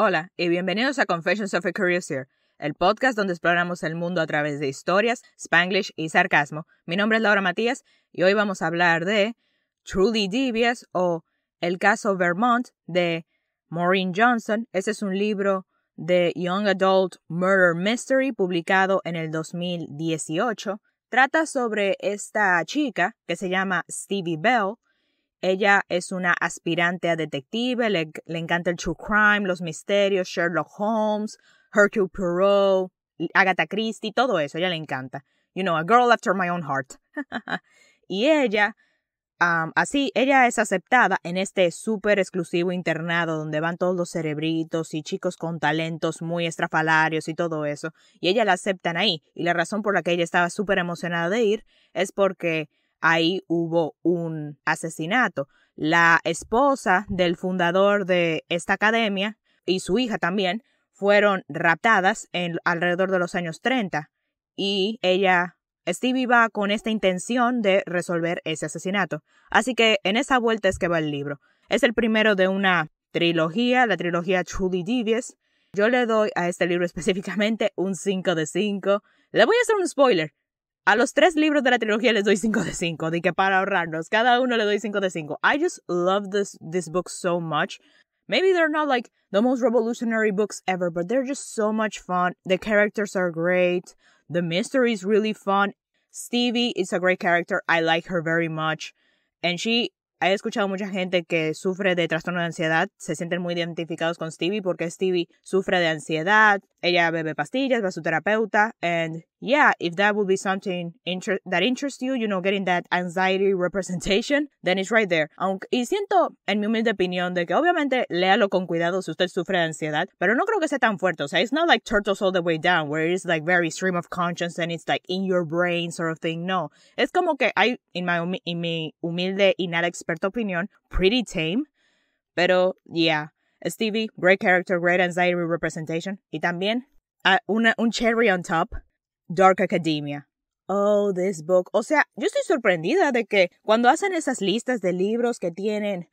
Hola y bienvenidos a Confessions of a Curiouser, el podcast donde exploramos el mundo a través de historias, spanglish y sarcasmo. Mi nombre es Laura Matías y hoy vamos a hablar de Truly Devious o El caso Vermont de Maureen Johnson. Este es un libro de Young Adult Murder Mystery publicado en el 2018. Trata sobre esta chica que se llama Stevie Bell, ella es una aspirante a detective, le, le encanta el true crime, los misterios, Sherlock Holmes, Hercule Poirot, Agatha Christie, todo eso, ella le encanta. You know, a girl after my own heart. y ella, así, ella es aceptada en este súper exclusivo internado donde van todos los cerebritos y chicos con talentos muy estrafalarios y todo eso. Y ella la aceptan ahí. Y la razón por la que ella estaba súper emocionada de ir es porque ahí hubo un asesinato. La esposa del fundador de esta academia y su hija también fueron raptadas alrededor de los años 30 y ella, Stevie va con esta intención de resolver ese asesinato. Así que en esa vuelta es que va el libro. Es el primero de una trilogía, la trilogía Truly Devious. Yo le doy a este libro específicamente un 5 de 5. Le voy a hacer un spoiler. A los tres libros de la trilogía les doy 5 de 5, de que para ahorrarnos, cada uno le doy 5 de 5. I just love this, this book so much. Maybe they're not like the most revolutionary books ever, but they're just so much fun. The characters are great. The mystery is really fun. Stevie is a great character. I like her very much. And she he escuchado mucha gente que sufre de trastorno de ansiedad, se sienten muy identificados con Stevie porque Stevie sufre de ansiedad, ella bebe pastillas, va a su terapeuta, and yeah, if that would be something that interests you, you know, getting that anxiety representation, then it's right there. Aunque, y siento, en mi humilde opinión, de que obviamente léalo con cuidado si usted sufre de ansiedad, pero no creo que sea tan fuerte. O sea, it's not like Turtles All the Way Down, where it's like very stream of conscience and it's like in your brain sort of thing. No, es como que hay, en mi humilde y nada experta opinión, pretty tame, pero yeah. Stevie, great character, great anxiety representation. Y también ah, una, un cherry on top, Dark Academia. Oh, this book. O sea, yo estoy sorprendida de que cuando hacen esas listas de libros que tienen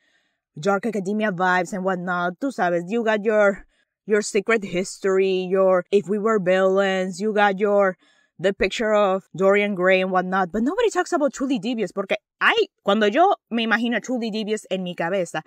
Dark Academia vibes and whatnot, tú sabes, you got your your secret history, your if we were villains, you got your the picture of Dorian Gray and whatnot, but nobody talks about Truly Devious porque ay, cuando yo me imagino a Truly Devious en mi cabeza,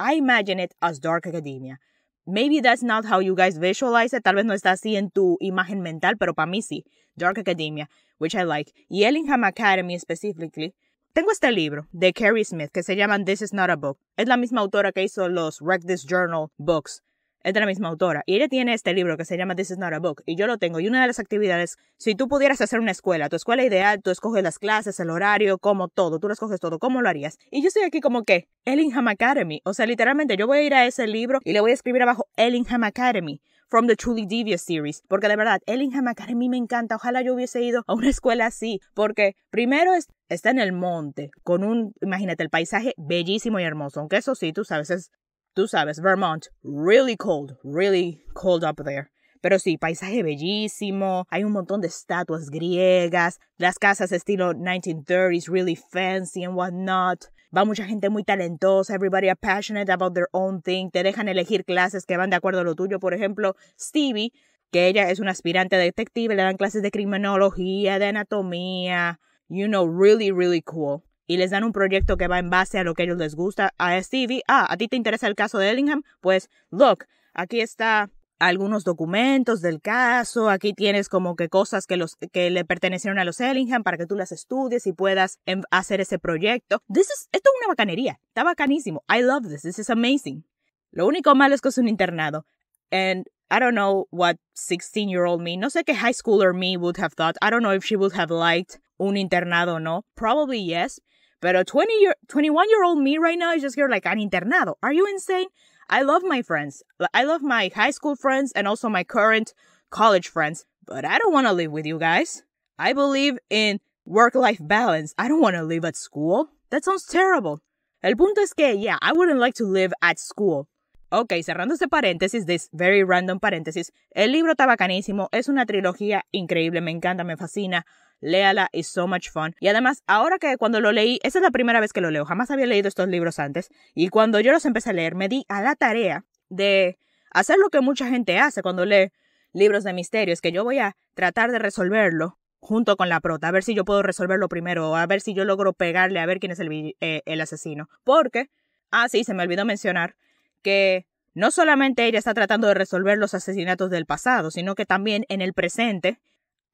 I imagine it as Dark Academia. Maybe that's not how you guys visualize it. Tal vez no está así en tu imagen mental, pero para mí sí. Dark Academia, which I like. Y Ellingham Academy specifically. Tengo este libro de Carrie Smith que se llama This Is Not a Book. Es la misma autora que hizo los Read This Journal books es de la misma autora, y ella tiene este libro que se llama This is not a book, y yo lo tengo, y una de las actividades, si tú pudieras hacer una escuela, tu escuela ideal, tú escoges las clases, el horario, como todo, tú lo escoges todo, ¿cómo lo harías? Y yo estoy aquí como que, Ellingham Academy, o sea, literalmente yo voy a ir a ese libro y le voy a escribir abajo Ellingham Academy. From the Truly Devious Series, porque de verdad, Ellingham Academy me encanta. Ojalá yo hubiese ido a una escuela así, porque primero está en el monte, con un, imagínate, el paisaje bellísimo y hermoso, aunque eso sí, tú sabes, es tú sabes, Vermont, really cold, really cold up there. Pero sí, paisaje bellísimo, hay un montón de estatuas griegas, las casas estilo 1930s, really fancy and whatnot. Va mucha gente muy talentosa, everybody are passionate about their own thing. Te dejan elegir clases que van de acuerdo a lo tuyo. Por ejemplo, Stevie, que ella es una aspirante detective, le dan clases de criminología, de anatomía. You know, really, really cool y les dan un proyecto que va en base a lo que a ellos les gusta a Stevie. Ah, ¿a ti te interesa el caso de Ellingham? Pues, look, aquí está algunos documentos del caso, aquí tienes como que cosas que, los, que le pertenecieron a los Ellingham para que tú las estudies y puedas hacer ese proyecto. This is, esto es una bacanería, está bacanísimo. I love this, this is amazing. Lo único malo es que es un internado. And I don't know what 16 year old me, no sé qué high schooler me would have thought. I don't know if she would have liked un internado o no. Probably yes. But a 20 year, 21 year old me right now is just here like an internado. Are you insane? I love my friends. I love my high school friends and also my current college friends, but I don't want to live with you guys. I believe in work life balance. I don't want to live at school. That sounds terrible. El punto es que, yeah, I wouldn't like to live at school. Ok, cerrando este paréntesis, this very random paréntesis, el libro está bacanísimo, es una trilogía increíble, me encanta, me fascina. léala, is so much fun. Y además, ahora que cuando lo leí, esa es la primera vez que lo leo, jamás había leído estos libros antes, y cuando yo los empecé a leer, me di a la tarea de hacer lo que mucha gente hace cuando lee libros de misterio es que yo voy a tratar de resolverlo junto con la prota, a ver si yo puedo resolverlo primero, o a ver si yo logro pegarle, a ver quién es el, eh, el asesino. Porque, ah, sí, se me olvidó mencionar que no solamente ella está tratando de resolver los asesinatos del pasado, sino que también en el presente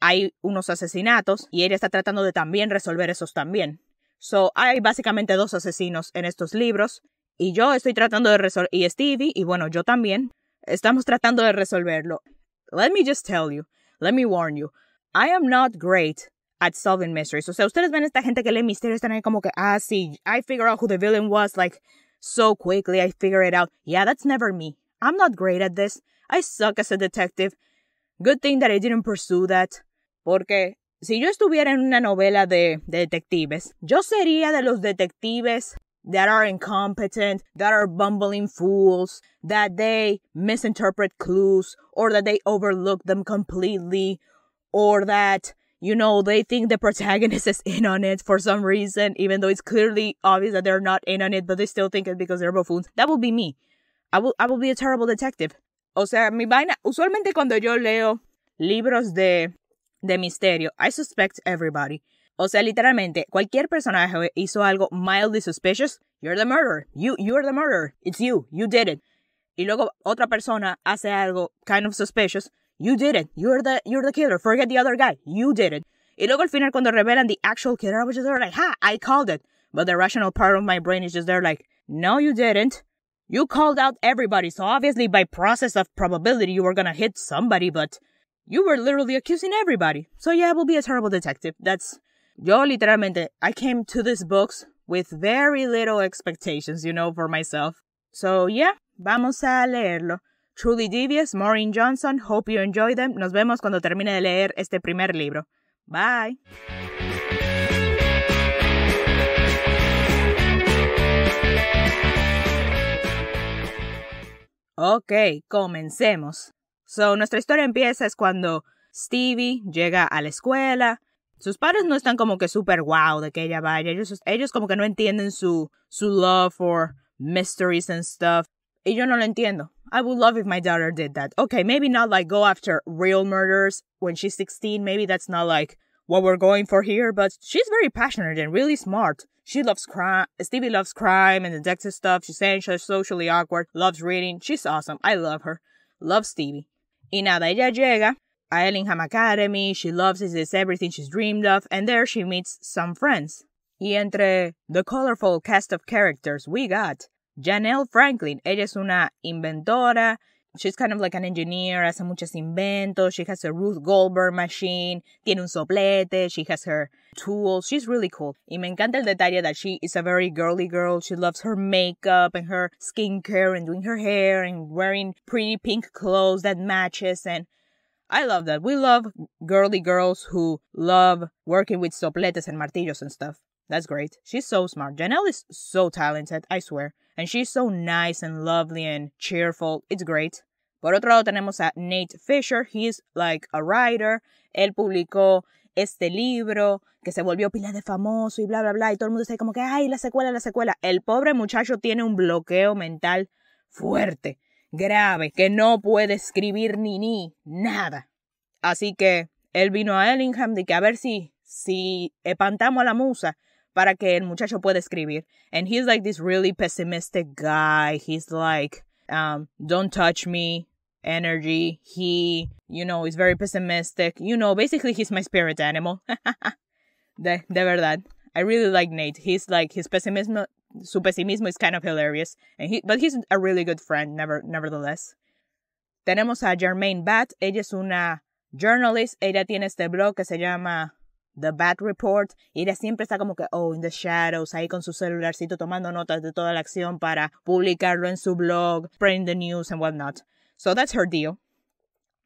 hay unos asesinatos y ella está tratando de también resolver esos también. So, hay básicamente dos asesinos en estos libros y yo estoy tratando de resolver, y Stevie, y bueno, yo también, estamos tratando de resolverlo. Let me just tell you, let me warn you, I am not great at solving mysteries. O sea, ustedes ven a esta gente que lee misterios, están ahí como que, ah, sí, I figure out who the villain was, like, so quickly, I figure it out. Yeah, that's never me. I'm not great at this. I suck as a detective. Good thing that I didn't pursue that. Porque si yo estuviera en una novela de, de detectives, yo sería de los detectives that are incompetent, that are bumbling fools, that they misinterpret clues, or that they overlook them completely, or that, you know, they think the protagonist is in on it for some reason, even though it's clearly obvious that they're not in on it, but they still think it because they're buffoons. That would be me. I will, I will be a terrible detective. O sea, mi vaina, usualmente cuando yo leo libros de de misterio. I suspect everybody. O sea, literalmente, cualquier personaje hizo algo mildly suspicious. You're the murderer. You, you're the murderer. It's you. You did it. Y luego otra persona hace algo kind of suspicious. You did it. You're the, you're the killer. Forget the other guy. You did it. Y luego al final cuando revelan the actual killer, I was just there like, ha, I called it. But the rational part of my brain is just there like, no, you didn't. You called out everybody, so obviously by process of probability you were gonna hit somebody, but you were literally accusing everybody. So yeah, I will be a terrible detective. That's yo literalmente I came to this books with very little expectations, you know, for myself. So yeah, vamos a leerlo. Truly Devious, Maureen Johnson. Hope you enjoy them. Nos vemos cuando termine de leer este primer libro. Bye. Ok, comencemos. So, nuestra historia empieza es cuando Stevie llega a la escuela. Sus padres no están como que super wow de que ella vaya. Ellos, ellos como que no entienden su, su love for mysteries and stuff. Y yo no lo entiendo. I would love if my daughter did that. Okay, maybe not like go after real murders when she's 16. Maybe that's not like what we're going for here, but she's very passionate and really smart. She loves crime. Stevie loves crime and detective stuff. She's she's socially awkward, loves reading. She's awesome. I love her. Love Stevie. Y nada, ella llega a Ellingham Academy, she loves it, everything she's dreamed of, and there she meets some friends. Y entre the colorful cast of characters we got, Janelle Franklin, ella es una inventora, She's kind of like an engineer, hace muchos inventos. She has a Ruth Goldberg machine, tiene un soplete, she has her tools. She's really cool. Y me encanta el detalle that she is a very girly girl. She loves her makeup and her skincare and doing her hair and wearing pretty pink clothes that matches. And I love that. We love girly girls who love working with sopletes and martillos and stuff. That's great. She's so smart. Janelle is so talented, I swear. And she's so nice and lovely and cheerful. It's great. Por otro lado tenemos a Nate Fisher. He's like a writer. Él publicó este libro que se volvió pila de famoso y bla, bla, bla. Y todo el mundo está como que, ay, la secuela, la secuela. El pobre muchacho tiene un bloqueo mental fuerte, grave, que no puede escribir ni ni nada. Así que él vino a Ellingham de que a ver si, si espantamos a la musa para que el muchacho pueda escribir. And he's like this really pessimistic guy. He's like, um, don't touch me energy. He, you know, is very pessimistic. You know, basically he's my spirit animal. de, de verdad. I really like Nate. He's like his pessimism su pesimismo is kind of hilarious. And he but he's a really good friend, never nevertheless. Tenemos a Jermaine Bat. Ella es una journalist. Ella tiene este blog que se llama The Bad Report, y ella siempre está como que, oh, in the shadows, ahí con su celularcito tomando notas de toda la acción para publicarlo en su blog, print the news and whatnot. So that's her deal.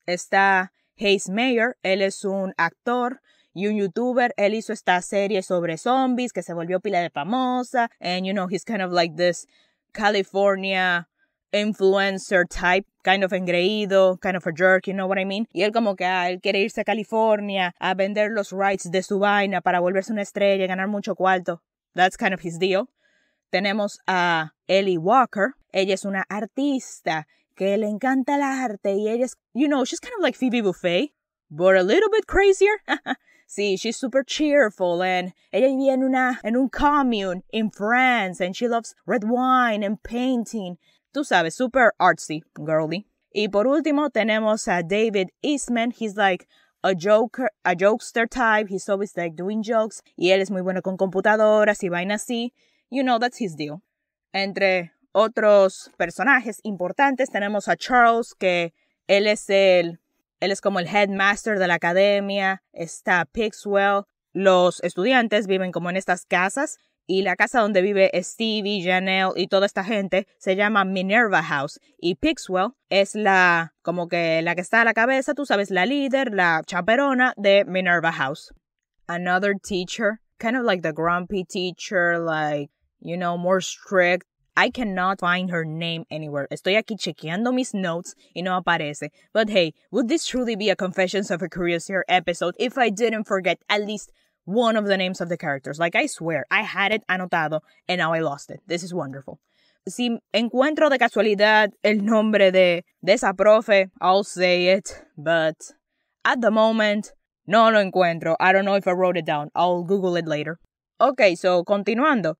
Está Hayes Mayer, él es un actor y un youtuber, él hizo esta serie sobre zombies que se volvió pila de famosa, and you know, he's kind of like this California influencer type, kind of engreído, kind of a jerk, you know what I mean? Y él como que ah, él quiere irse a California a vender los rights de su vaina para volverse una estrella y ganar mucho cuarto. That's kind of his deal. Tenemos a Ellie Walker. Ella es una artista que le encanta el arte y ella es, you know, she's kind of like Phoebe Buffet, but a little bit crazier. Sí, she's super cheerful and ella vive en una en un commune in France and she loves red wine and painting tú sabes, super artsy, girly. Y por último tenemos a David Eastman, he's like a joker, a jokester type, he's always like doing jokes, y él es muy bueno con computadoras y vainas así, you know, that's his deal. Entre otros personajes importantes tenemos a Charles, que él es el, él es como el headmaster de la academia, está Pixwell, los estudiantes viven como en estas casas y la casa donde vive Stevie, Janelle y toda esta gente se llama Minerva House y Pixwell es la como que la que está a la cabeza, tú sabes, la líder, la chaperona de Minerva House. Another teacher, kind of like the grumpy teacher, like, you know, more strict. I cannot find her name anywhere. Estoy aquí chequeando mis notes y no aparece. But hey, would this truly be a Confessions of a Curious episode if I didn't forget at least one of the names of the characters. Like, I swear, I had it anotado and now I lost it. This is wonderful. Si encuentro de casualidad el nombre de, de esa profe, I'll say it, but at the moment, no lo encuentro. I don't know if I wrote it down. I'll Google it later. Okay, so continuando.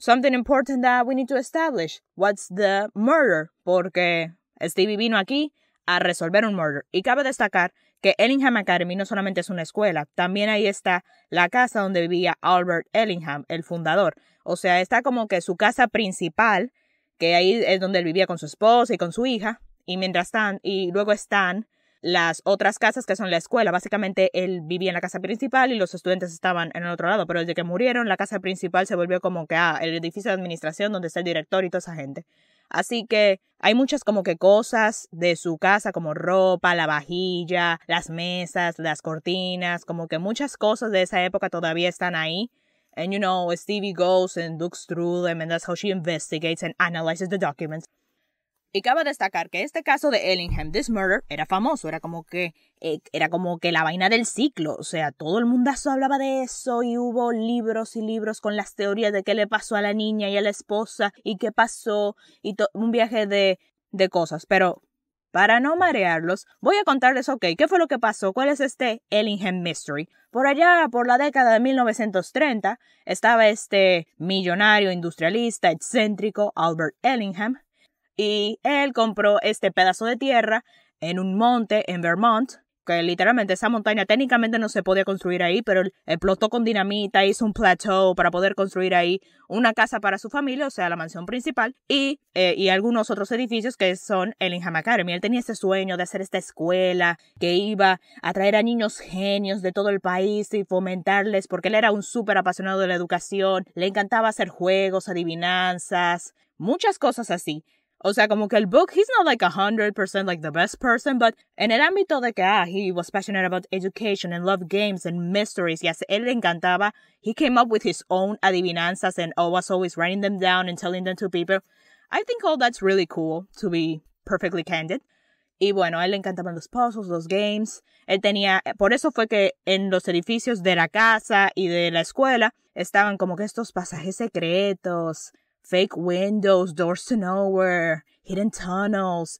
Something important that we need to establish. What's the murder? Porque Stevie vino aquí a resolver un murder. Y cabe destacar que Ellingham Academy no solamente es una escuela, también ahí está la casa donde vivía Albert Ellingham, el fundador. O sea, está como que su casa principal, que ahí es donde él vivía con su esposa y con su hija, y mientras están, y luego están las otras casas que son la escuela. Básicamente él vivía en la casa principal y los estudiantes estaban en el otro lado, pero desde que murieron la casa principal se volvió como que ah, el edificio de administración donde está el director y toda esa gente. Así que hay muchas como que cosas de su casa, como ropa, la vajilla, las mesas, las cortinas, como que muchas cosas de esa época todavía están ahí. And you know, Stevie goes and looks through them, and that's how she investigates and analyzes the documents. Y cabe destacar que este caso de Ellingham, This Murder, era famoso, era como que eh, era como que la vaina del ciclo, o sea, todo el mundazo hablaba de eso y hubo libros y libros con las teorías de qué le pasó a la niña y a la esposa y qué pasó y un viaje de, de cosas, pero para no marearlos, voy a contarles, ok, qué fue lo que pasó, cuál es este Ellingham Mystery. Por allá, por la década de 1930, estaba este millonario, industrialista, excéntrico Albert Ellingham, y él compró este pedazo de tierra en un monte en Vermont, que literalmente esa montaña técnicamente no se podía construir ahí, pero él explotó con dinamita, hizo un plateau para poder construir ahí una casa para su familia, o sea, la mansión principal, y, eh, y algunos otros edificios que son el Ingham Academy. Él tenía ese sueño de hacer esta escuela que iba a traer a niños genios de todo el país y fomentarles, porque él era un súper apasionado de la educación, le encantaba hacer juegos, adivinanzas, muchas cosas así. O sea, como que el book, he's not like a hundred percent like the best person, but en el ámbito de que, ah, he was passionate about education and loved games and mysteries, yes, él le encantaba. He came up with his own adivinanzas and oh, was always writing them down and telling them to people. I think all that's really cool, to be perfectly candid. Y bueno, a él le encantaban los puzzles, los games. Él tenía, por eso fue que en los edificios de la casa y de la escuela estaban como que estos pasajes secretos fake windows, doors to nowhere, hidden tunnels.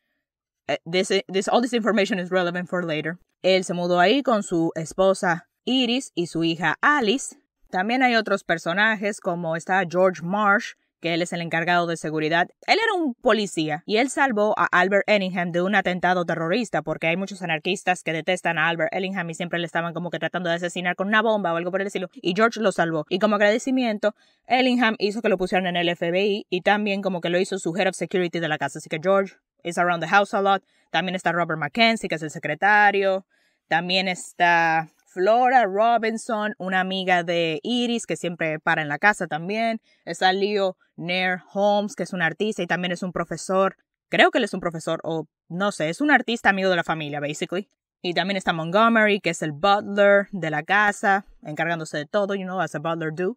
Eh, this, this, all this information is relevant for later. Él se mudó ahí con su esposa Iris y su hija Alice. También hay otros personajes como está George Marsh, que él es el encargado de seguridad. Él era un policía y él salvó a Albert Ellingham de un atentado terrorista, porque hay muchos anarquistas que detestan a Albert Ellingham y siempre le estaban como que tratando de asesinar con una bomba o algo por el estilo, y George lo salvó. Y como agradecimiento, Ellingham hizo que lo pusieran en el FBI y también como que lo hizo su head of security de la casa. Así que George is around the house a lot. También está Robert McKenzie que es el secretario. También está Flora Robinson, una amiga de Iris que siempre para en la casa también. Está Leo Nair Holmes, que es un artista y también es un profesor. Creo que él es un profesor o no sé, es un artista amigo de la familia, basically. Y también está Montgomery, que es el butler de la casa, encargándose de todo, you know, as a butler do.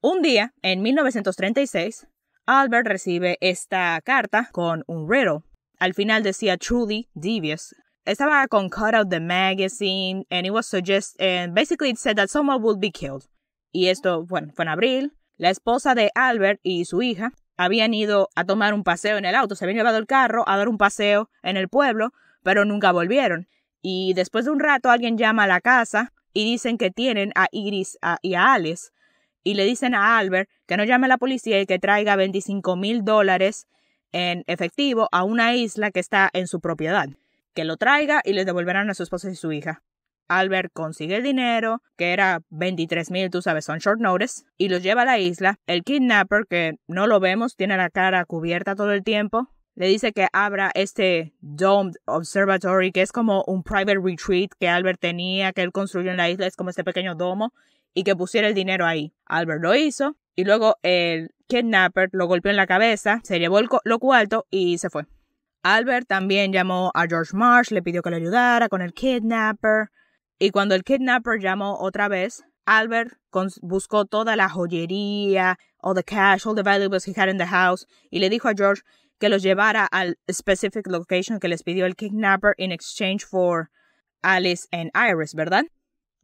Un día, en 1936, Albert recibe esta carta con un riddle. Al final decía truly devious, estaba con cut out the magazine and it was suggest and basically it said that someone would be killed. Y esto, bueno, fue en abril. La esposa de Albert y su hija habían ido a tomar un paseo en el auto, se habían llevado el carro a dar un paseo en el pueblo, pero nunca volvieron. Y después de un rato alguien llama a la casa y dicen que tienen a Iris y a Alice. Y le dicen a Albert que no llame a la policía y que traiga 25 mil dólares en efectivo a una isla que está en su propiedad que lo traiga y le devolverán a su esposa y su hija. Albert consigue el dinero, que era 23 mil, tú sabes, son short notice, y los lleva a la isla. El kidnapper, que no lo vemos, tiene la cara cubierta todo el tiempo, le dice que abra este Domed Observatory, que es como un private retreat que Albert tenía, que él construyó en la isla, es como este pequeño domo, y que pusiera el dinero ahí. Albert lo hizo, y luego el kidnapper lo golpeó en la cabeza, se llevó el, lo cuarto y se fue. Albert también llamó a George Marsh, le pidió que le ayudara con el kidnapper. Y cuando el kidnapper llamó otra vez, Albert buscó toda la joyería, all the cash, all the valuables he had in the house, y le dijo a George que los llevara al specific location que les pidió el kidnapper in exchange for Alice and Iris, ¿verdad?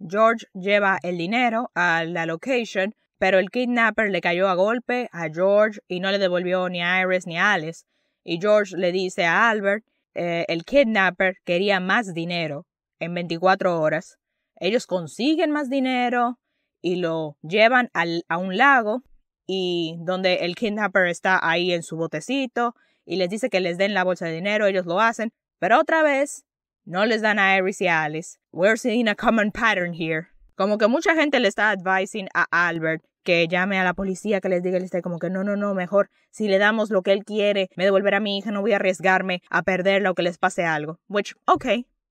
George lleva el dinero a la location, pero el kidnapper le cayó a golpe a George y no le devolvió ni a Iris ni a Alice y George le dice a Albert, eh, el kidnapper quería más dinero en 24 horas. Ellos consiguen más dinero y lo llevan al, a un lago y donde el kidnapper está ahí en su botecito y les dice que les den la bolsa de dinero, ellos lo hacen, pero otra vez no les dan a Iris y a Alice. We're seeing a common pattern here. Como que mucha gente le está advising a Albert que llame a la policía, que les diga el como que no, no, no, mejor si le damos lo que él quiere, me devolverá a mi hija, no voy a arriesgarme a perderla o que les pase algo. Which, ok,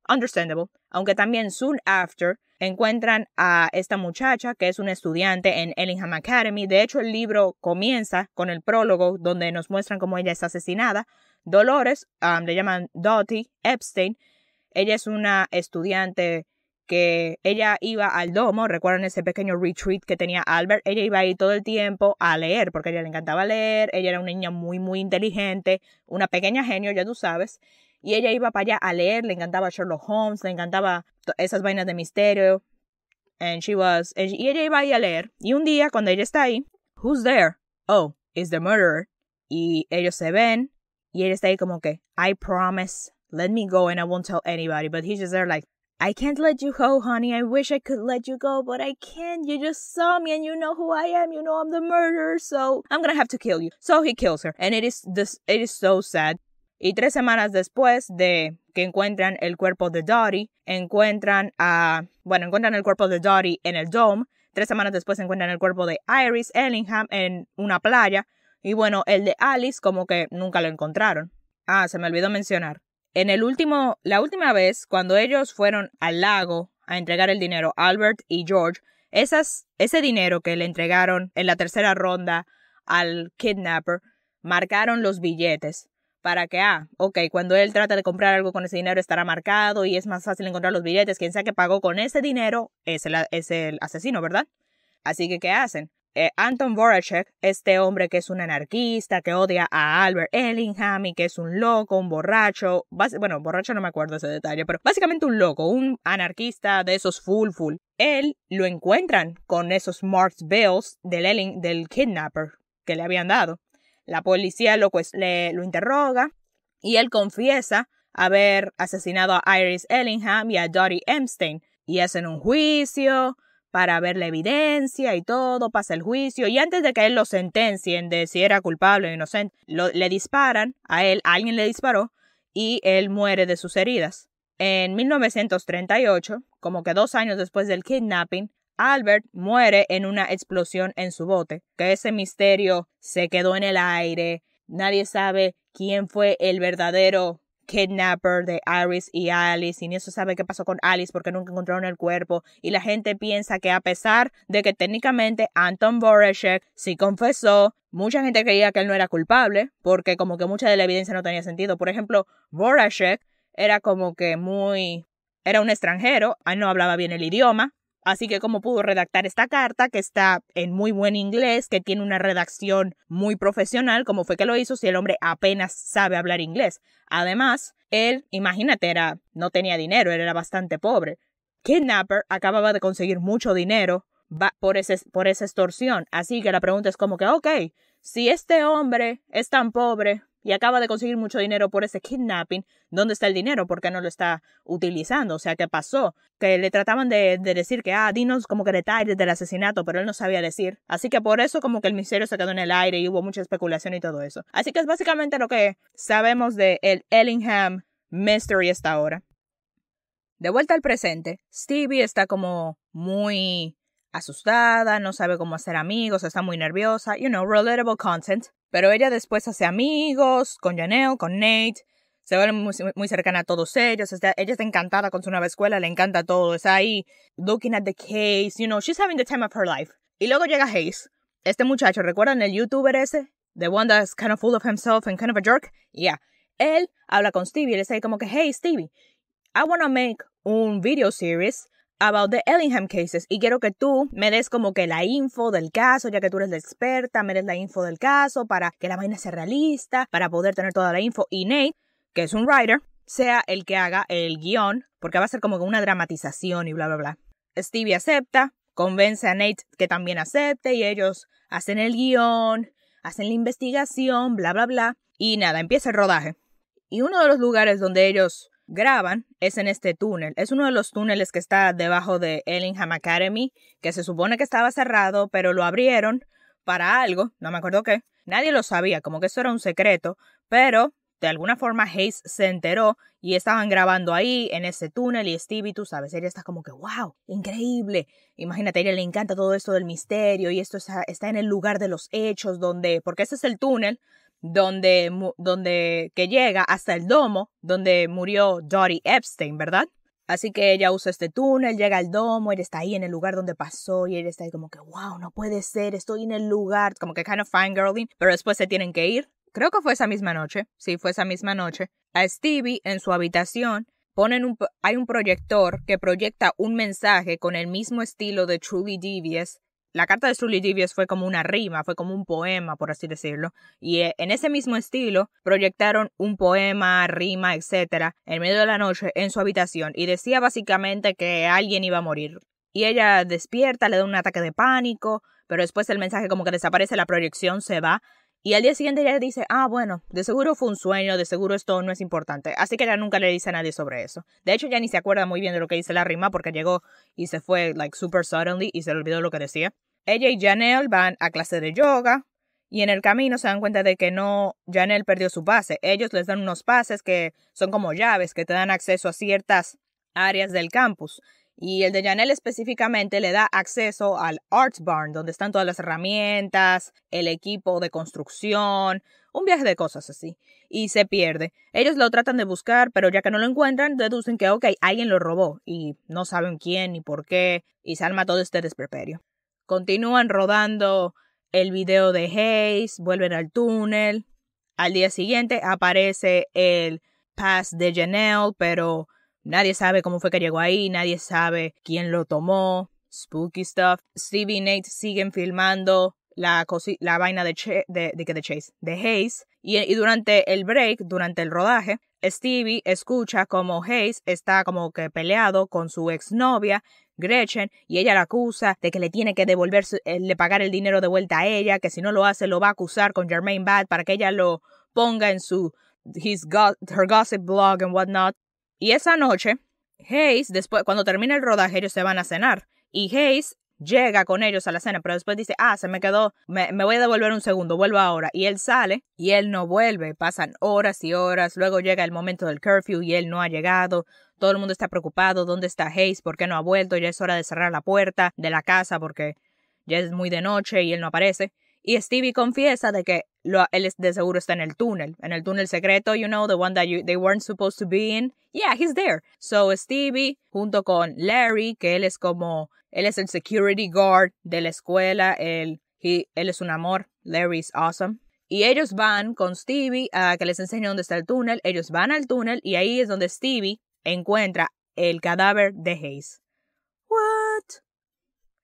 understandable. Aunque también soon after encuentran a esta muchacha que es una estudiante en Ellingham Academy. De hecho, el libro comienza con el prólogo donde nos muestran cómo ella es asesinada. Dolores, um, le llaman Dottie Epstein. Ella es una estudiante que ella iba al domo, recuerdan ese pequeño retreat que tenía Albert, ella iba ahí todo el tiempo a leer, porque a ella le encantaba leer, ella era una niña muy, muy inteligente, una pequeña genio, ya tú sabes, y ella iba para allá a leer, le encantaba Sherlock Holmes, le encantaba esas vainas de misterio, and she was, y ella iba ahí a leer, y un día cuando ella está ahí, who's there? Oh, is the murderer, y ellos se ven, y ella está ahí como que, I promise, let me go and I won't tell anybody, but he's just there like, I can't let you go, honey. I wish I could let you go, but I can't. You just saw me and you know who I am. You know I'm the murderer, so I'm gonna have to kill you. So he kills her. And it is this it is so sad. Y tres semanas después de que encuentran el cuerpo de Dottie, encuentran a. Bueno, encuentran el cuerpo de Dottie en el Dome. Tres semanas después encuentran el cuerpo de Iris Ellingham en una playa. Y bueno, el de Alice, como que nunca lo encontraron. Ah, se me olvidó mencionar en el último, la última vez, cuando ellos fueron al lago a entregar el dinero, Albert y George, esas, ese dinero que le entregaron en la tercera ronda al kidnapper, marcaron los billetes para que, ah, ok, cuando él trata de comprar algo con ese dinero estará marcado y es más fácil encontrar los billetes. Quien sea que pagó con ese dinero es el asesino, ¿verdad? Así que, ¿qué hacen? Eh, Anton Voracek, este hombre que es un anarquista, que odia a Albert Ellingham y que es un loco, un borracho, bueno, borracho no me acuerdo ese detalle, pero básicamente un loco, un anarquista de esos full full. Él lo encuentran con esos Marks bells del, del kidnapper que le habían dado. La policía lo, lo interroga y él confiesa haber asesinado a Iris Ellingham y a Dottie Epstein y hacen un juicio para ver la evidencia y todo, pasa el juicio, y antes de que él lo sentencien de si era culpable o inocente, le disparan a él, alguien le disparó, y él muere de sus heridas. En 1938, como que dos años después del kidnapping, Albert muere en una explosión en su bote, que ese misterio se quedó en el aire, nadie sabe quién fue el verdadero Kidnapper de Iris y Alice y ni eso sabe qué pasó con Alice porque nunca encontraron el cuerpo y la gente piensa que a pesar de que técnicamente Anton Borashek sí confesó, mucha gente creía que él no era culpable porque como que mucha de la evidencia no tenía sentido. Por ejemplo, Borashek era como que muy... era un extranjero, no hablaba bien el idioma, Así que cómo pudo redactar esta carta, que está en muy buen inglés, que tiene una redacción muy profesional, como fue que lo hizo si el hombre apenas sabe hablar inglés. Además, él, imagínate, no tenía dinero, él era bastante pobre. Kidnapper acababa de conseguir mucho dinero por, por esa extorsión. Así que la pregunta es como que, ok, si este hombre es tan pobre, y acaba de conseguir mucho dinero por ese kidnapping, ¿dónde está el dinero? ¿Por qué no lo está utilizando? O sea, ¿qué pasó? Que le trataban de, decir que, ah, dinos como que detalles del asesinato, pero él no sabía decir. Así que por eso como que el misterio se quedó en el aire y hubo mucha especulación y todo eso. Así que es básicamente lo que sabemos de el Ellingham Mystery hasta ahora. De vuelta al presente, Stevie está como muy asustada, no sabe cómo hacer amigos, está muy nerviosa, you know, relatable content. Pero ella después hace amigos con Janelle, con Nate, se vuelve muy, muy cercana a todos ellos. ella está encantada con su nueva escuela, le encanta todo. Está ahí, looking at the case, you know, she's having the time of her life. Y luego llega Hayes, este muchacho, ¿recuerdan el youtuber ese? The one that's kind of full of himself and kind of a jerk? Yeah. Él habla con Stevie, le está como que, hey Stevie, I wanna make un video series about the Ellingham cases y quiero que tú me des como que la info del caso, ya que tú eres la experta, me des la info del caso para que la vaina sea realista, para poder tener toda la info y Nate, que es un writer, sea el que haga el guión, porque va a ser como una dramatización y bla, bla, bla. Stevie acepta, convence a Nate que también acepte y ellos hacen el guión, hacen la investigación, bla, bla, bla. Y nada, empieza el rodaje. Y uno de los lugares donde ellos graban es en este túnel. Es uno de los túneles que está debajo de Ellingham Academy, que se supone que estaba cerrado, pero lo abrieron para algo, no me acuerdo qué. Nadie lo sabía, como que eso era un secreto, pero de alguna forma Hayes se enteró y estaban grabando ahí en ese túnel y Stevie, tú sabes, ella está como que, wow, increíble. Imagínate, a ella le encanta todo esto del misterio y esto está, está en el lugar de los hechos donde, porque ese es el túnel donde, donde que llega hasta el domo donde murió Dottie Epstein, ¿verdad? Así que ella usa este túnel, llega al domo, él está ahí en el lugar donde pasó y él está ahí como que, wow, no puede ser, estoy en el lugar, como que kind of girling pero después se tienen que ir. Creo que fue esa misma noche, sí, fue esa misma noche. A Stevie en su habitación ponen hay un proyector que proyecta un mensaje con el mismo estilo de Truly Devious la carta de Sully Divius fue como una rima, fue como un poema, por así decirlo. Y eh, en ese mismo estilo proyectaron un poema, rima, etcétera, en medio de la noche en su habitación y decía básicamente que alguien iba a morir. Y ella despierta, le da un ataque de pánico, pero después el mensaje como que desaparece, la proyección se va y al día siguiente ella dice, ah, bueno, de seguro fue un sueño, de seguro esto no es importante. Así que ella nunca le dice a nadie sobre eso. De hecho, ya ni se acuerda muy bien de lo que dice la rima porque llegó y se fue, like, super suddenly y se le olvidó lo que decía. Ella y Janelle van a clase de yoga y en el camino se dan cuenta de que no, Janelle perdió su pase. Ellos les dan unos pases que son como llaves que te dan acceso a ciertas áreas del campus. Y el de Janelle específicamente le da acceso al Art Barn, donde están todas las herramientas, el equipo de construcción, un viaje de cosas así. Y se pierde. Ellos lo tratan de buscar, pero ya que no lo encuentran, deducen que, ok, alguien lo robó. Y no saben quién ni por qué. Y se arma todo este despreperio. Continúan rodando el video de Hayes, vuelven al túnel. Al día siguiente aparece el pass de Janelle, pero Nadie sabe cómo fue que llegó ahí, nadie sabe quién lo tomó. Spooky stuff. Stevie y Nate siguen filmando la, la vaina de, de, Chase, de Hayes. Y, durante el break, durante el rodaje, Stevie escucha como Hayes está como que peleado con su exnovia, Gretchen, y ella la acusa de que le tiene que devolver, eh, le pagar el dinero de vuelta a ella, que si no lo hace lo va a acusar con Jermaine Bad para que ella lo ponga en su his her gossip blog and whatnot. Y esa noche, Hayes, después, cuando termina el rodaje, ellos se van a cenar. Y Hayes llega con ellos a la cena, pero después dice, ah, se me quedó, me, me, voy a devolver un segundo, vuelvo ahora. Y él sale y él no vuelve, pasan horas y horas, luego llega el momento del curfew y él no ha llegado. Todo el mundo está preocupado, ¿dónde está Hayes? ¿Por qué no ha vuelto? Ya es hora de cerrar la puerta de la casa porque ya es muy de noche y él no aparece. Y Stevie confiesa de que lo, él de seguro está en el túnel, en el túnel secreto, you know, the one that they weren't supposed to be in. Yeah, he's there. So Stevie, junto con Larry, que él es como, él es el security guard de la escuela, él, él es un amor, Larry is awesome. Y ellos van con Stevie a que les enseñe dónde está el túnel, ellos van al túnel y ahí es donde Stevie encuentra el cadáver de Hayes. What?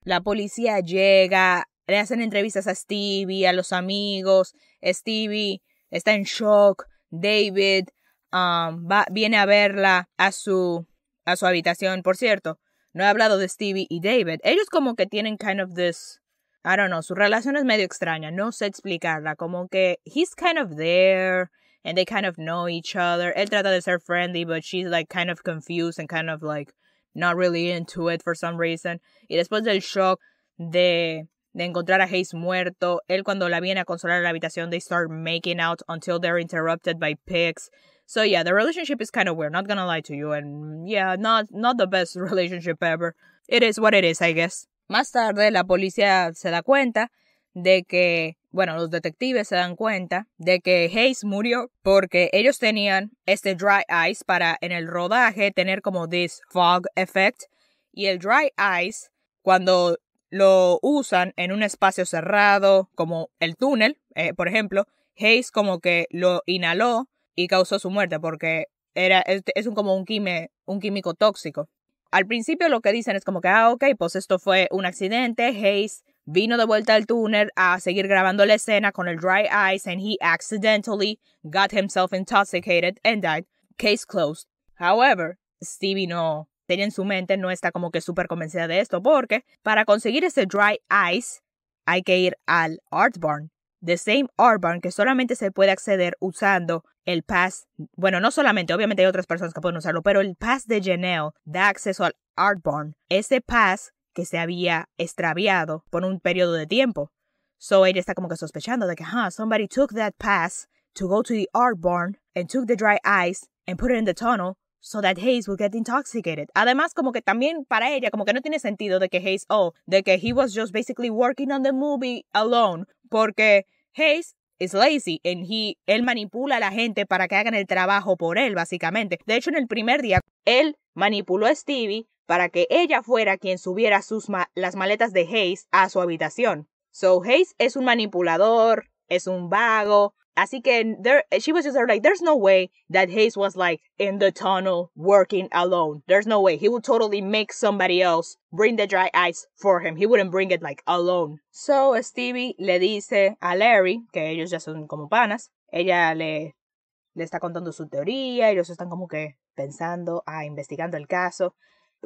La policía llega, le hacen entrevistas a Stevie, a los amigos. Stevie está en shock. David um, va, viene a verla a su, a su habitación. Por cierto, no he hablado de Stevie y David. Ellos como que tienen kind of this... I don't know, su relación es medio extraña, no sé explicarla, como que he's kind of there and they kind of know each other. Él trata de ser friendly, but she's like kind of confused and kind of like not really into it for some reason. Y después del shock de de encontrar a Hayes muerto, él cuando la viene a consolar en la habitación, they start making out until they're interrupted by pigs. So yeah, the relationship is kind of weird, not gonna lie to you, and yeah, not, the best relationship ever. It is what it is, I guess. Más tarde, la policía se da cuenta de que, bueno, los detectives se dan cuenta de que Hayes murió porque ellos tenían este dry ice para en el rodaje tener como this fog effect. Y el dry ice, cuando lo usan en un espacio cerrado, como el túnel, eh, por ejemplo. Hayes como que lo inhaló y causó su muerte porque era, es, un, como un, un químico tóxico. Al principio lo que dicen es como que, ah, ok, pues esto fue un accidente. Hayes vino de vuelta al túnel a seguir grabando la escena con el dry ice and he accidentally got himself intoxicated and died. Case closed. However, Stevie no, Tenía en su mente no está como que súper convencida de esto, porque para conseguir ese dry ice hay que ir al Art Barn, The Same Art Barn, que solamente se puede acceder usando el pass. Bueno, no solamente, obviamente hay otras personas que pueden usarlo, pero el pass de Janelle da acceso al Art Barn. Ese pass que se había extraviado por un periodo de tiempo. So ella está como que sospechando de que, ah, somebody took that pass to go to the art barn and took the dry ice and put it in the tunnel so that Hayes will get intoxicated. Además, como que también para ella, como que no tiene sentido de que Hayes, oh, de que he was just basically working on the movie alone, porque Hayes is lazy and he, él manipula a la gente para que hagan el trabajo por él, básicamente. De hecho, en el primer día, él manipuló a Stevie para que ella fuera quien subiera sus las maletas de Hayes a su habitación. So Hayes es un manipulador, es un vago, Así que there, she was just like, there's no way that Hayes was like in the tunnel working alone. There's no way. He would totally make somebody else bring the dry ice for him. He wouldn't bring it like alone. So Stevie le dice a Larry, que ellos ya son como panas, ella le, le está contando su teoría, ellos están como que pensando, ah, investigando el caso.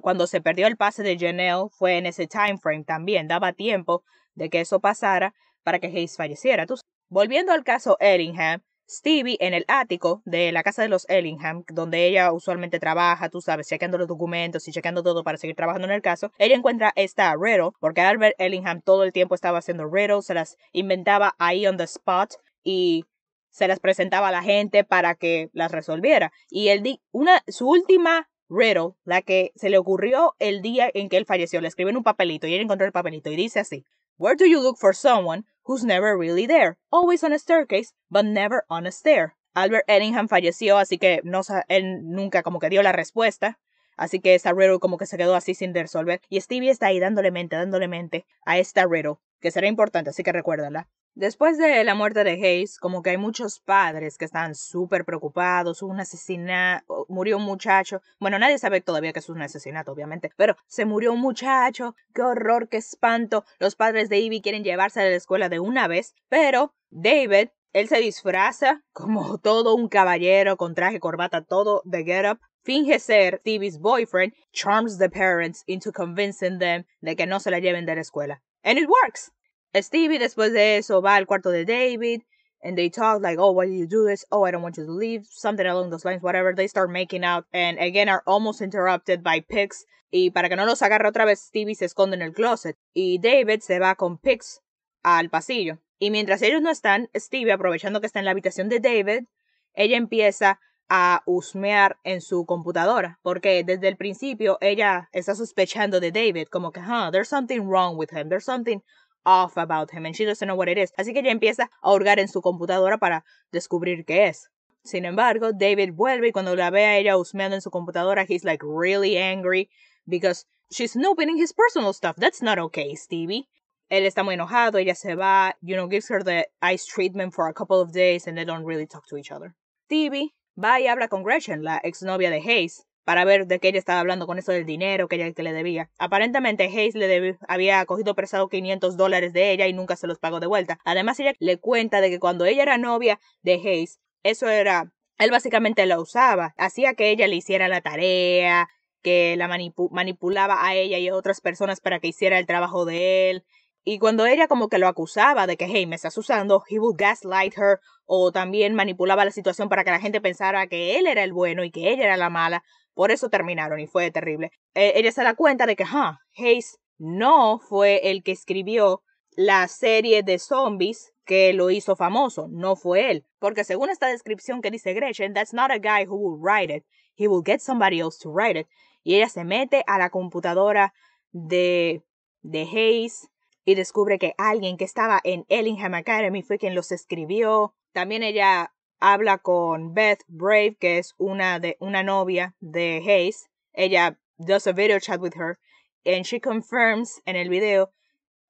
Cuando se perdió el pase de Janelle fue en ese time frame también, daba tiempo de que eso pasara para que Hayes falleciera. Volviendo al caso Ellingham, Stevie en el ático de la casa de los Ellingham, donde ella usualmente trabaja, tú sabes, chequeando los documentos y chequeando todo para seguir trabajando en el caso, ella encuentra esta riddle, porque Albert Ellingham todo el tiempo estaba haciendo riddles, se las inventaba ahí on the spot y se las presentaba a la gente para que las resolviera. Y él di una, su última riddle, la que se le ocurrió el día en que él falleció, le escribe en un papelito y ella encontró el papelito y dice así, Where do you look for someone who's never really there, always on a staircase, but never on a stair. Albert Eddingham falleció, así que no, él nunca como que dio la respuesta. Así que esta riddle como que se quedó así sin resolver. Y Stevie está ahí dándole mente, dándole mente a esta riddle, que será importante, así que recuérdala. Después de la muerte de Hayes, como que hay muchos padres que están súper preocupados, un asesinato, murió un muchacho, bueno, nadie sabe todavía que es un asesinato, obviamente, pero se murió un muchacho, qué horror, qué espanto, los padres de Ivy quieren llevarse a la escuela de una vez, pero David, él se disfraza como todo un caballero con traje, corbata, todo de get up, finge ser Ivy's boyfriend, charms the parents into convincing them de que no se la lleven de la escuela. And it works. Stevie después de eso va al cuarto de David Y they talk like, oh, why did you do this? Oh, I don't want you to leave. Something along those lines, whatever. They start making out and again are almost interrupted by Pix. Y para que no los agarre otra vez, Stevie se esconde en el closet y David se va con Pix al pasillo. Y mientras ellos no están, Stevie, aprovechando que está en la habitación de David, ella empieza a husmear en su computadora, porque desde el principio ella está sospechando de David, como que, huh, there's something wrong with him, there's something off about him and she doesn't know what it is. Así que ella empieza a hurgar en su computadora para descubrir qué es. Sin embargo, David vuelve y cuando la ve a ella husmeando en su computadora, he's like really angry because she's snooping in his personal stuff. That's not okay, Stevie. Él está muy enojado, ella se va, you know, gives her the ice treatment for a couple of days and they don't really talk to each other. Stevie va y habla con Gretchen, la exnovia de Hayes, para ver de qué ella estaba hablando con eso del dinero que ella le debía. Aparentemente Hayes le había cogido prestado 500 dólares de ella y nunca se los pagó de vuelta. Además ella le cuenta de que cuando ella era novia de Hayes, eso era, él básicamente la usaba, hacía que ella le hiciera la tarea, que la manipulaba a ella y a otras personas para que hiciera el trabajo de él, y cuando ella como que lo acusaba de que, hey, me estás usando, he would gaslight her o también manipulaba la situación para que la gente pensara que él era el bueno y que ella era la mala. Por eso terminaron y fue terrible. Eh, ella se da cuenta de que, huh, Hayes no fue el que escribió la serie de zombies que lo hizo famoso, no fue él. Porque según esta descripción que dice Gretchen, that's not a guy who will write it, he will get somebody else to write it. Y ella se mete a la computadora de, de Hayes y descubre que alguien que estaba en Ellingham Academy fue quien los escribió. También ella habla con Beth Brave, que es una, de, una novia de Hayes. Ella does a video chat with her and she confirms en el video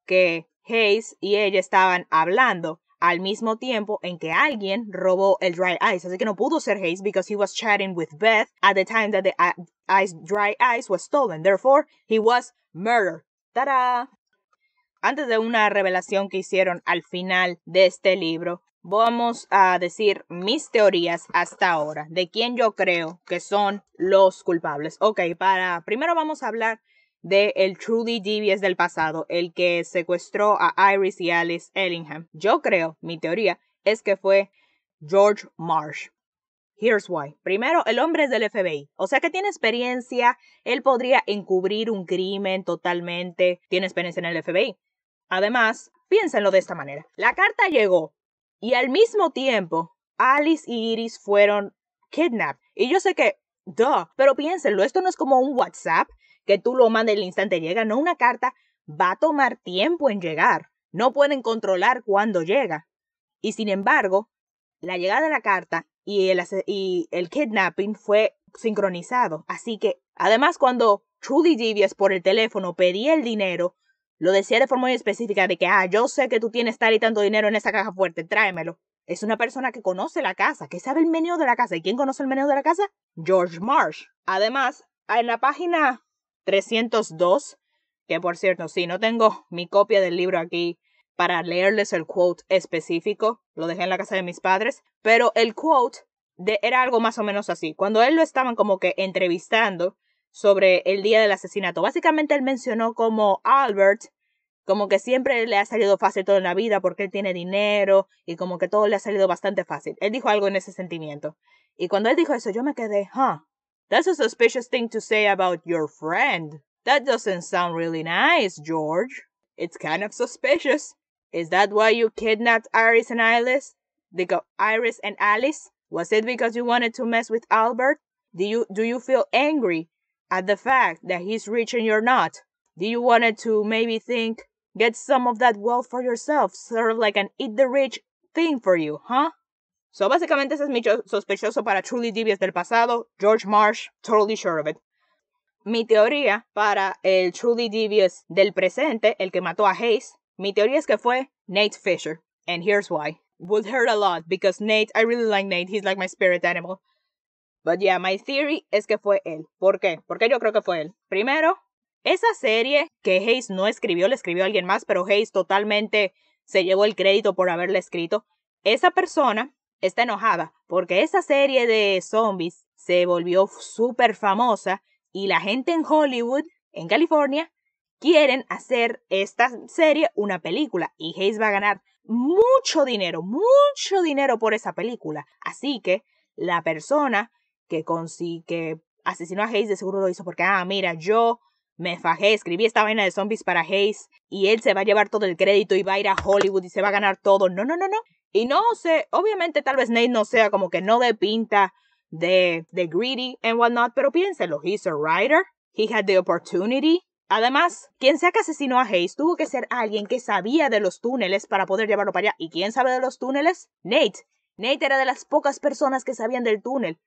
que Hayes y ella estaban hablando al mismo tiempo en que alguien robó el dry ice. Así que no pudo ser Hayes because he was chatting with Beth at the time that the ice, dry ice was stolen. Therefore, he was murdered. ¡Tada! antes de una revelación que hicieron al final de este libro, vamos a decir mis teorías hasta ahora, de quién yo creo que son los culpables. Ok, para primero vamos a hablar de el Trudy Devious del pasado, el que secuestró a Iris y Alice Ellingham. Yo creo, mi teoría es que fue George Marsh. Here's why. Primero, el hombre es del FBI, o sea que tiene experiencia, él podría encubrir un crimen totalmente, tiene experiencia en el FBI. Además, piénsenlo de esta manera. La carta llegó y al mismo tiempo Alice y Iris fueron kidnapped. Y yo sé que, duh, pero piénsenlo, esto no es como un WhatsApp que tú lo mandas y al instante llega, no, una carta va a tomar tiempo en llegar. No pueden controlar cuándo llega. Y sin embargo, la llegada de la carta y el, y el kidnapping fue sincronizado. Así que, además, cuando Trudy Divias por el teléfono pedía el dinero, lo decía de forma muy específica de que, ah, yo sé que tú tienes tal y tanto dinero en esa caja fuerte, tráemelo. Es una persona que conoce la casa, que sabe el menú de la casa. ¿Y quién conoce el menú de la casa? George Marsh. Además, en la página 302, que por cierto, sí, no tengo mi copia del libro aquí para leerles el quote específico, lo dejé en la casa de mis padres, pero el quote de, era algo más o menos así. Cuando él lo estaban como que entrevistando, sobre el día del asesinato. Básicamente él mencionó como Albert, como que siempre le ha salido fácil toda la vida porque él tiene dinero y como que todo le ha salido bastante fácil. Él dijo algo en ese sentimiento. Y cuando él dijo eso, yo me quedé, huh, that's a suspicious thing to say about your friend. That doesn't sound really nice, George. It's kind of suspicious. Is that why you kidnapped Iris and Alice? Iris and Alice? Was it because you wanted to mess with Albert? Do you do you feel angry at the fact that he's rich and you're not. Do you wanted to maybe think, get some of that wealth for yourself, sort of like an eat the rich thing for you, huh? So básicamente ese es mi sospechoso para Truly Devious del pasado, George Marsh, totally sure of it. Mi teoría para el Truly Devious del presente, el que mató a Hayes, mi teoría es que fue Nate Fisher. And here's why. Would hurt a lot because Nate, I really like Nate, he's like my spirit animal. But yeah, my theory es que fue él. ¿Por qué? Porque yo creo que fue él. Primero, esa serie que Hayes no escribió, la escribió alguien más, pero Hayes totalmente se llevó el crédito por haberla escrito. Esa persona está enojada porque esa serie de zombies se volvió súper famosa y la gente en Hollywood, en California, quieren hacer esta serie una película y Hayes va a ganar mucho dinero, mucho dinero por esa película. Así que la persona que, que asesinó a Hayes, de seguro lo hizo porque, ah, mira, yo me fajé, escribí esta vaina de zombies para Hayes y él se va a llevar todo el crédito y va a ir a Hollywood y se va a ganar todo. No, no, no, no. Y no sé, obviamente tal vez Nate no sea como que no de pinta de, de greedy and whatnot, pero piénselo, he's a writer, he had the opportunity. Además, quien sea que asesinó a Hayes tuvo que ser alguien que sabía de los túneles para poder llevarlo para allá. ¿Y quién sabe de los túneles? Nate. Nate era de las pocas personas que sabían del túnel.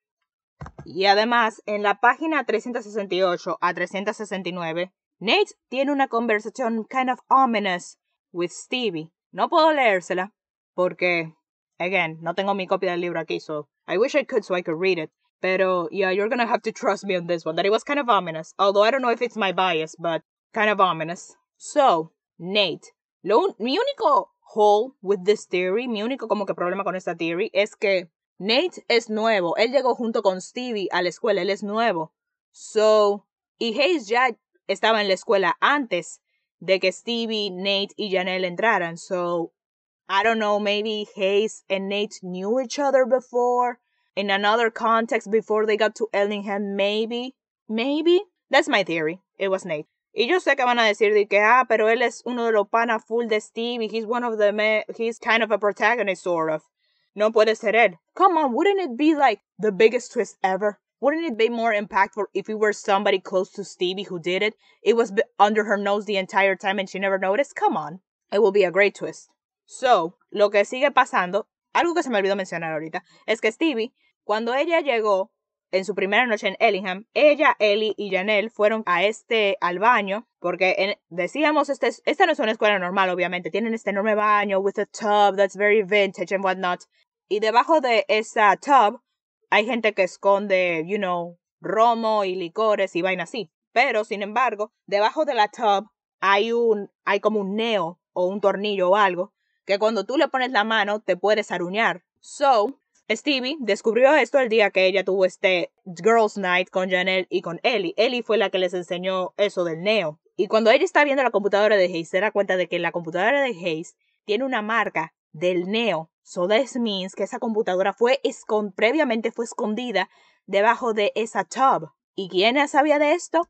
Y además, en la página 368 a 369, Nate tiene una conversación kind of ominous with Stevie. No puedo leérsela porque, again, no tengo mi copia del libro aquí, so I wish I could so I could read it. Pero, yeah, you're gonna have to trust me on this one, that it was kind of ominous. Although I don't know if it's my bias, but kind of ominous. So, Nate, lo, mi único hole with this theory, mi único como que problema con esta theory es que Nate es nuevo. Él llegó junto con Stevie a la escuela. Él es nuevo. So, y Hayes ya estaba en la escuela antes de que Stevie, Nate y Janelle entraran. So, I don't know, maybe Hayes and Nate knew each other before, in another context before they got to Ellingham, maybe. Maybe. That's my theory. It was Nate. Y yo sé que van a decir de que, ah, pero él es uno de los pana full de Stevie. He's one of the, he's kind of a protagonist, sort of. No Puede Ser Él. Come on, wouldn't it be like the biggest twist ever? Wouldn't it be more impactful if it were somebody close to Stevie who did it? It was under her nose the entire time and she never noticed. Come on. It will be a great twist. So, lo que sigue pasando, algo que se me olvidó mencionar ahorita, es que Stevie, cuando ella llegó en su primera noche en Ellingham, ella, Ellie y Janelle fueron a este, al baño, porque en, decíamos, este, esta no es una escuela normal, obviamente, tienen este enorme baño with a tub that's very vintage and whatnot. Y debajo de esa tub hay gente que esconde, you know, romo y licores y vaina así. Pero, sin embargo, debajo de la tub hay un, hay como un neo o un tornillo o algo que cuando tú le pones la mano te puedes aruñar. So, Stevie descubrió esto el día que ella tuvo este Girls Night con Janelle y con Ellie. Ellie fue la que les enseñó eso del neo. Y cuando ella está viendo la computadora de Hayes, se da cuenta de que la computadora de Hayes tiene una marca del neo So this means que esa computadora fue previamente fue escondida debajo de esa tub. ¿Y quién sabía de esto?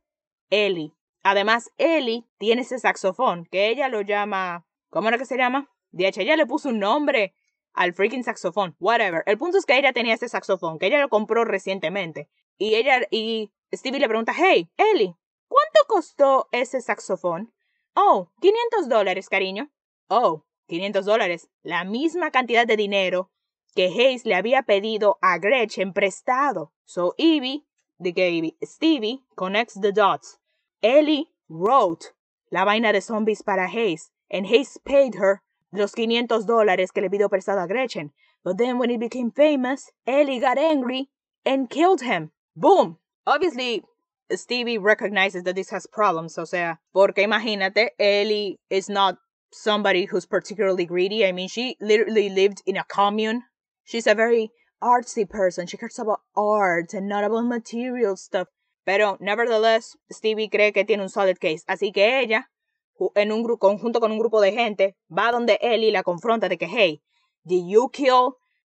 Ellie. Además, Ellie tiene ese saxofón que ella lo llama. ¿Cómo era que se llama? De hecho, ella le puso un nombre al freaking saxofón. Whatever. El punto es que ella tenía ese saxofón, que ella lo compró recientemente. Y ella y Stevie le pregunta, hey, Ellie, ¿cuánto costó ese saxofón? Oh, 500 dólares, cariño. Oh, 500 dólares, la misma cantidad de dinero que Hayes le había pedido a Gretchen prestado. So Evie, de Stevie connects the dots. Ellie wrote la vaina de zombies para Hayes, and Hayes paid her los 500 dólares que le pidió prestado a Gretchen. But then when he became famous, Ellie got angry and killed him. Boom! Obviously, Stevie recognizes that this has problems, o sea, porque imagínate, Ellie is not somebody who's particularly greedy. I mean, she literally lived in a commune. She's a very artsy person. She cares about art and not about material stuff. Pero, nevertheless, Stevie cree que tiene un solid case. Así que ella, en un grupo, conjunto con un grupo de gente, va donde él y la confronta de que, hey, did you kill,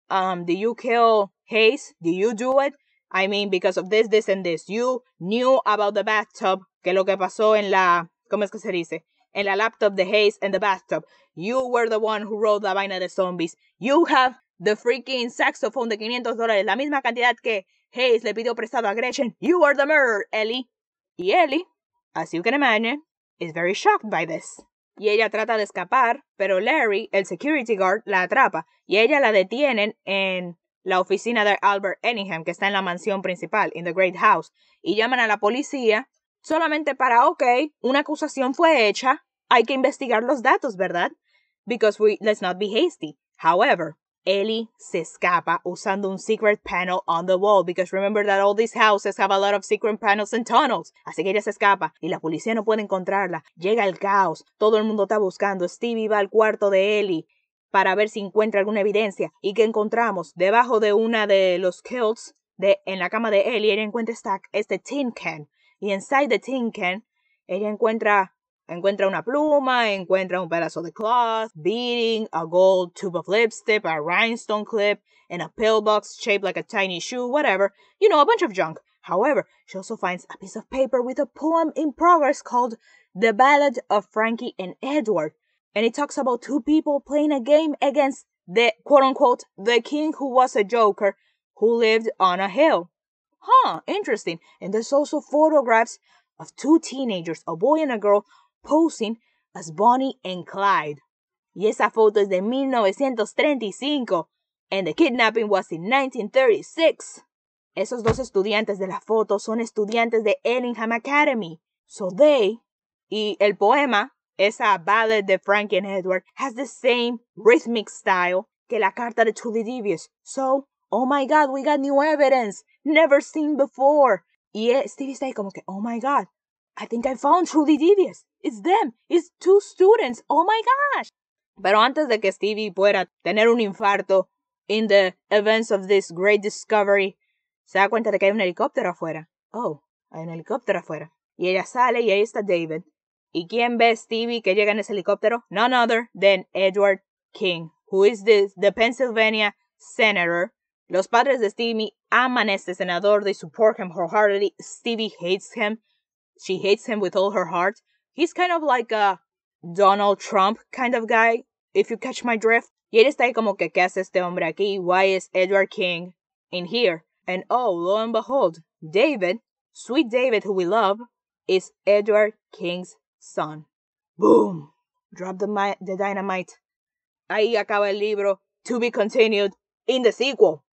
um, did you kill Hayes? Did you do it? I mean, because of this, this, and this. You knew about the bathtub, que lo que pasó en la, ¿cómo es que se dice? en la laptop de Hayes En the bathtub. You were the one who wrote la vaina de zombies. You have the freaking saxophone de 500 dólares, la misma cantidad que Hayes le pidió prestado a Gretchen. You are the murderer, Ellie. Y Ellie, as you can imagine, is very shocked by this. Y ella trata de escapar, pero Larry, el security guard, la atrapa y ella la detienen en la oficina de Albert Enningham, que está en la mansión principal, in the Great House, y llaman a la policía solamente para, ok, una acusación fue hecha, hay que investigar los datos, ¿verdad? Because we, let's not be hasty. However, Ellie se escapa usando un secret panel on the wall because remember that all these houses have a lot of secret panels and tunnels. Así que ella se escapa y la policía no puede encontrarla. Llega el caos, todo el mundo está buscando. Stevie va al cuarto de Ellie para ver si encuentra alguna evidencia y que encontramos debajo de una de los kilts de, en la cama de Ellie ella encuentra este tin can Y inside the tin can, ella encuentra, encuentra una pluma, encuentra un pedazo de cloth, beading, a gold tube of lipstick, a rhinestone clip, and a pillbox shaped like a tiny shoe, whatever. You know, a bunch of junk. However, she also finds a piece of paper with a poem in progress called The Ballad of Frankie and Edward. And it talks about two people playing a game against the quote unquote the king who was a joker who lived on a hill. Huh, interesting. And there's also photographs of two teenagers, a boy and a girl, posing as Bonnie and Clyde. Y esa foto es de 1935. And the kidnapping was in 1936. Esos dos estudiantes de la foto son estudiantes de Ellingham Academy. So they. Y el poema, esa ballad de Frank and Edward, has the same rhythmic style que la carta de Tully Devious. So oh my God, we got new evidence, never seen before. Y Stevie está ahí como que, oh my God, I think I found truly devious. It's them, it's two students, oh my gosh. Pero antes de que Stevie pueda tener un infarto in the events of this great discovery, se da cuenta de que hay un helicóptero afuera. Oh, hay un helicóptero afuera. Y ella sale y ahí está David. ¿Y quién ve Stevie que llega en ese helicóptero? None other than Edward King, who is this the Pennsylvania senator Los padres de Stevie aman a este senador. They support him wholeheartedly. Stevie hates him. She hates him with all her heart. He's kind of like a Donald Trump kind of guy, if you catch my drift. Y él está ahí como que, ¿qué hace este hombre aquí? Why is Edward King in here? And oh, lo and behold, David, sweet David, who we love, is Edward King's son. Boom! Drop the, the dynamite. Ahí acaba el libro. To be continued in the sequel.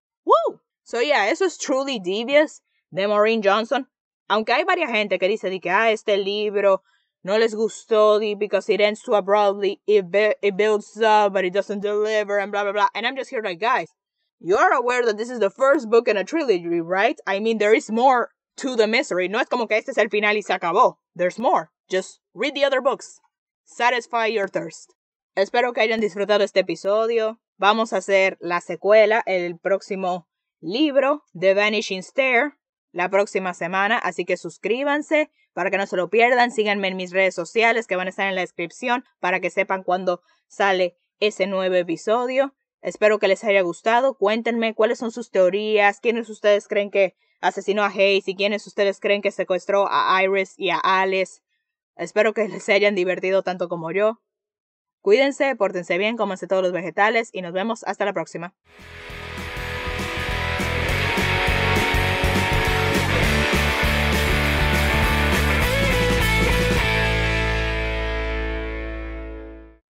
So yeah, eso es Truly Devious de Maureen Johnson. Aunque hay varias gente que dice que ah, este libro no les gustó because it ends too abruptly, it, builds up but it doesn't deliver and blah blah blah. And I'm just here like guys, you are aware that this is the first book in a trilogy, right? I mean, there is more to the mystery. No es como que este es el final y se acabó. There's more. Just read the other books. Satisfy your thirst. Espero que hayan disfrutado este episodio. Vamos a hacer la secuela el próximo libro The Vanishing Stair la próxima semana, así que suscríbanse para que no se lo pierdan, síganme en mis redes sociales que van a estar en la descripción para que sepan cuándo sale ese nuevo episodio. Espero que les haya gustado, cuéntenme cuáles son sus teorías, quiénes ustedes creen que asesinó a Hayes y quiénes ustedes creen que secuestró a Iris y a Alice. Espero que les hayan divertido tanto como yo. Cuídense, pórtense bien, cómanse todos los vegetales y nos vemos hasta la próxima.